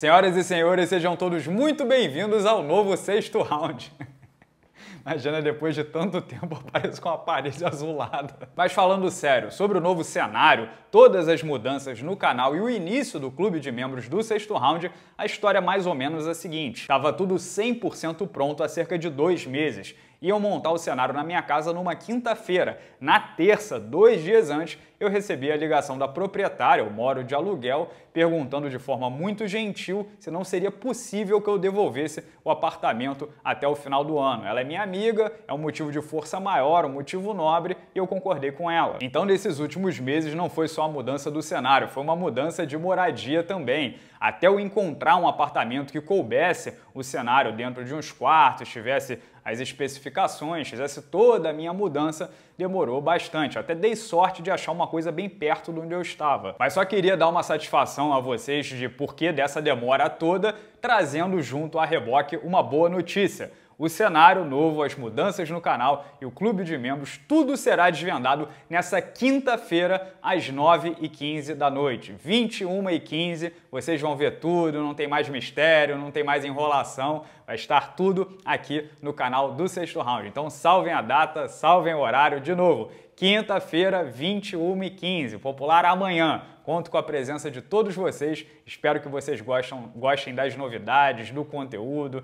Senhoras e senhores, sejam todos muito bem-vindos ao novo sexto round. Imagina, depois de tanto tempo, aparece com a parede azulada. Mas falando sério, sobre o novo cenário, todas as mudanças no canal e o início do clube de membros do sexto round, a história é mais ou menos a seguinte. estava tudo 100% pronto há cerca de dois meses iam montar o cenário na minha casa numa quinta-feira. Na terça, dois dias antes, eu recebi a ligação da proprietária, eu moro de aluguel, perguntando de forma muito gentil se não seria possível que eu devolvesse o apartamento até o final do ano. Ela é minha amiga, é um motivo de força maior, um motivo nobre, e eu concordei com ela. Então, nesses últimos meses, não foi só a mudança do cenário, foi uma mudança de moradia também até eu encontrar um apartamento que coubesse o cenário dentro de uns quartos, tivesse as especificações, fizesse toda a minha mudança, demorou bastante. até dei sorte de achar uma coisa bem perto de onde eu estava. Mas só queria dar uma satisfação a vocês de por que dessa demora toda, trazendo junto a reboque uma boa notícia o cenário novo, as mudanças no canal e o clube de membros, tudo será desvendado nessa quinta-feira, às 9h15 da noite. 21h15, vocês vão ver tudo, não tem mais mistério, não tem mais enrolação, vai estar tudo aqui no canal do Sexto Round. Então salvem a data, salvem o horário de novo. Quinta-feira, 21h15, popular amanhã. Conto com a presença de todos vocês. Espero que vocês gostam, gostem das novidades, do conteúdo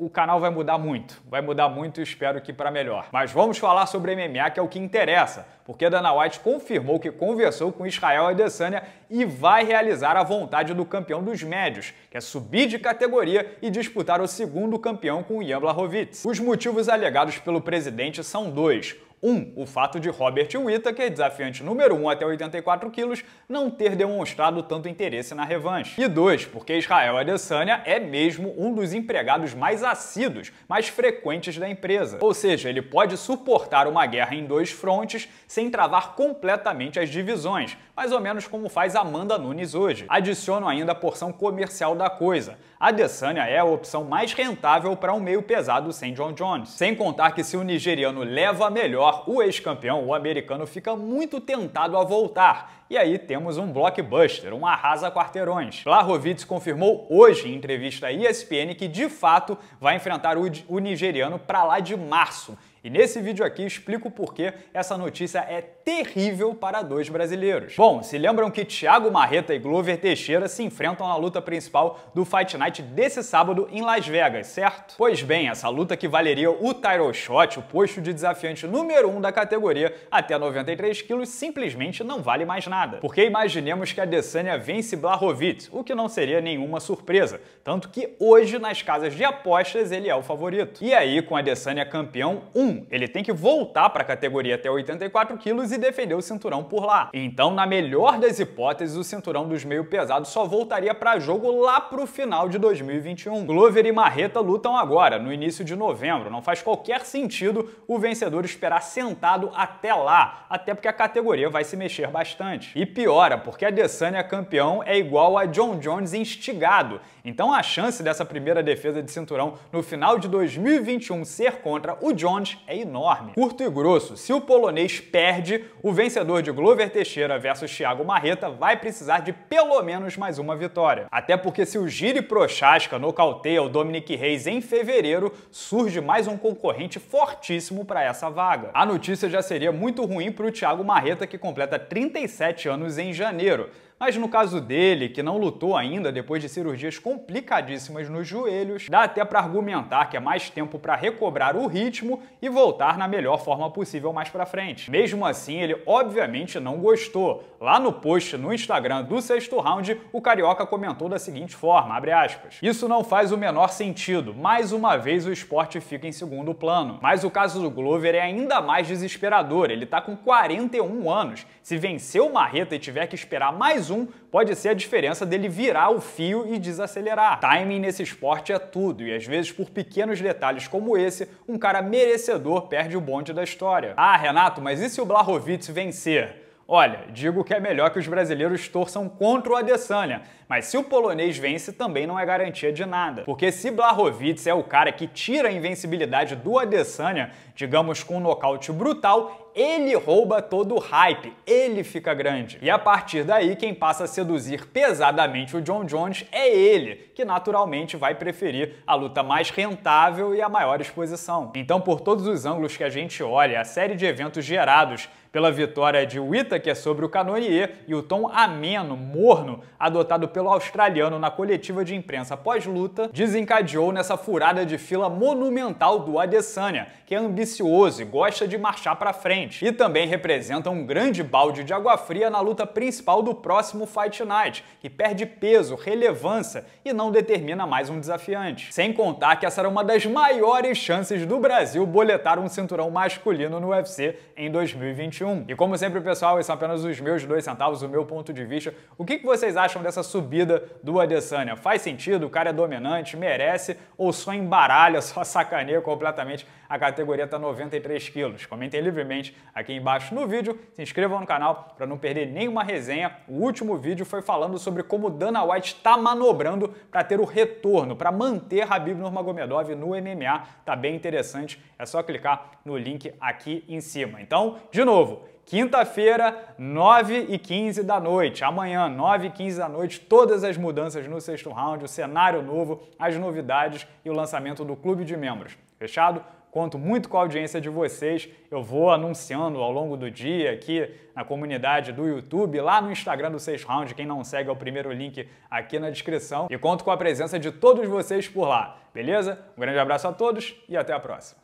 o canal vai mudar muito. Vai mudar muito e espero que para melhor. Mas vamos falar sobre MMA, que é o que interessa, porque Dana White confirmou que conversou com Israel Adesanya e vai realizar a vontade do campeão dos médios, que é subir de categoria e disputar o segundo campeão com Ian Blachowicz. Os motivos alegados pelo presidente são dois. Um, o fato de Robert Whittaker, desafiante número 1 até 84 quilos, não ter demonstrado tanto interesse na revanche. E dois, porque Israel Adesanya é mesmo um dos empregados mais assíduos, mais frequentes da empresa. Ou seja, ele pode suportar uma guerra em dois frontes sem travar completamente as divisões, mais ou menos como faz Amanda Nunes hoje. Adiciono ainda a porção comercial da coisa. Adesanya é a opção mais rentável para um meio pesado sem John Jones. Sem contar que se o nigeriano leva melhor, o ex-campeão, o americano, fica muito tentado a voltar. E aí temos um blockbuster, um arrasa quarteirões. Blahovic confirmou hoje em entrevista à ESPN que de fato vai enfrentar o, o nigeriano para lá de março e nesse vídeo aqui explico por que essa notícia é terrível para dois brasileiros. Bom, se lembram que Thiago Marreta e Glover Teixeira se enfrentam na luta principal do Fight Night desse sábado em Las Vegas, certo? Pois bem, essa luta que valeria o title shot, o posto de desafiante número 1 um da categoria, até 93 quilos, simplesmente não vale mais nada. Porque imaginemos que a Desania vence Blahovic, o que não seria nenhuma surpresa, tanto que hoje nas casas de apostas ele é o favorito. E aí, com a Desania campeão, um ele tem que voltar para a categoria até 84 quilos e defender o cinturão por lá. Então, na melhor das hipóteses, o cinturão dos meio pesados só voltaria para jogo lá pro final de 2021. Glover e Marreta lutam agora, no início de novembro. Não faz qualquer sentido o vencedor esperar sentado até lá, até porque a categoria vai se mexer bastante. E piora, porque a Adesanya é campeão é igual a John Jones instigado. Então a chance dessa primeira defesa de cinturão no final de 2021 ser contra o Jones é enorme. Curto e grosso, se o polonês perde, o vencedor de Glover Teixeira versus Thiago Marreta vai precisar de pelo menos mais uma vitória. Até porque se o Giri Prochaska nocauteia o Dominic Reis em fevereiro, surge mais um concorrente fortíssimo para essa vaga. A notícia já seria muito ruim para o Thiago Marreta, que completa 37 anos em janeiro mas no caso dele, que não lutou ainda depois de cirurgias complicadíssimas nos joelhos, dá até para argumentar que é mais tempo para recobrar o ritmo e voltar na melhor forma possível mais para frente. Mesmo assim, ele obviamente não gostou. Lá no post no Instagram do sexto round, o carioca comentou da seguinte forma, aspas, Isso não faz o menor sentido. Mais uma vez o esporte fica em segundo plano. Mas o caso do Glover é ainda mais desesperador. Ele tá com 41 anos. Se vencer o Marreta e tiver que esperar mais um pode ser a diferença dele virar o fio e desacelerar. Timing nesse esporte é tudo, e às vezes por pequenos detalhes como esse, um cara merecedor perde o bonde da história. Ah, Renato, mas e se o Blahovic vencer? Olha, digo que é melhor que os brasileiros torçam contra o Adesanya, mas se o polonês vence, também não é garantia de nada. Porque se Blahovic é o cara que tira a invencibilidade do Adesanya, digamos com um nocaute brutal, ele rouba todo o hype, ele fica grande. E a partir daí, quem passa a seduzir pesadamente o John Jones é ele, que naturalmente vai preferir a luta mais rentável e a maior exposição. Então, por todos os ângulos que a gente olha, a série de eventos gerados pela vitória de Whittaker sobre o Canonier e o tom ameno, morno, adotado pelo pelo australiano na coletiva de imprensa pós-luta desencadeou nessa furada de fila monumental do Adesanya, que é ambicioso e gosta de marchar para frente, e também representa um grande balde de água fria na luta principal do próximo Fight Night, que perde peso, relevância e não determina mais um desafiante. Sem contar que essa era uma das maiores chances do Brasil boletar um cinturão masculino no UFC em 2021. E como sempre, pessoal, esses são apenas os meus dois centavos, o meu ponto de vista. O que vocês acham dessa subida subida do Adesanya. Faz sentido? O cara é dominante, merece ou só embaralha, só sacaneia completamente a categoria tá 93 quilos? Comentem livremente aqui embaixo no vídeo, se inscrevam no canal para não perder nenhuma resenha. O último vídeo foi falando sobre como Dana White está manobrando para ter o retorno, para manter Habib Nurmagomedov no MMA. Tá bem interessante, é só clicar no link aqui em cima. Então, de novo, Quinta-feira, 9h15 da noite. Amanhã, 9h15 da noite, todas as mudanças no sexto round, o cenário novo, as novidades e o lançamento do clube de membros. Fechado? Conto muito com a audiência de vocês. Eu vou anunciando ao longo do dia aqui na comunidade do YouTube, lá no Instagram do sexto Round. Quem não segue é o primeiro link aqui na descrição. E conto com a presença de todos vocês por lá, beleza? Um grande abraço a todos e até a próxima.